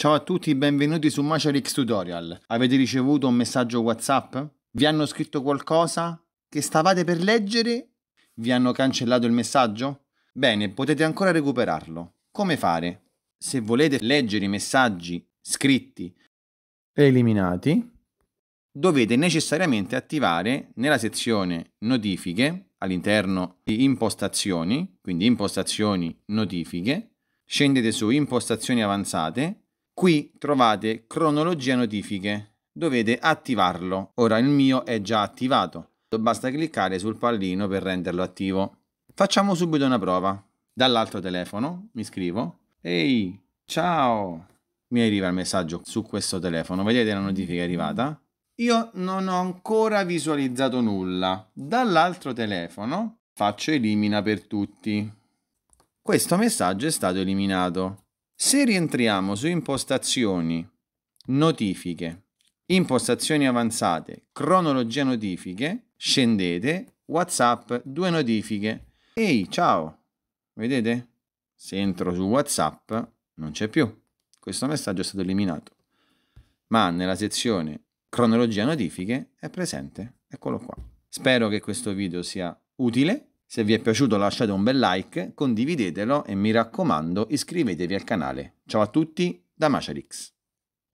Ciao a tutti, benvenuti su Macerix Tutorial. Avete ricevuto un messaggio WhatsApp? Vi hanno scritto qualcosa che stavate per leggere? Vi hanno cancellato il messaggio? Bene, potete ancora recuperarlo. Come fare? Se volete leggere i messaggi scritti e eliminati, dovete necessariamente attivare nella sezione notifiche all'interno di impostazioni, quindi impostazioni notifiche, scendete su impostazioni avanzate Qui trovate cronologia notifiche. Dovete attivarlo. Ora il mio è già attivato. Basta cliccare sul pallino per renderlo attivo. Facciamo subito una prova. Dall'altro telefono mi scrivo. Ehi, ciao! Mi arriva il messaggio su questo telefono. Vedete la notifica arrivata? Io non ho ancora visualizzato nulla. Dall'altro telefono faccio elimina per tutti. Questo messaggio è stato eliminato. Se rientriamo su impostazioni, notifiche, impostazioni avanzate, cronologia notifiche, scendete, WhatsApp, due notifiche. Ehi, ciao! Vedete? Se entro su WhatsApp non c'è più. Questo messaggio è stato eliminato. Ma nella sezione cronologia notifiche è presente. Eccolo qua. Spero che questo video sia utile se vi è piaciuto lasciate un bel like, condividetelo e mi raccomando iscrivetevi al canale. Ciao a tutti da Maciarix.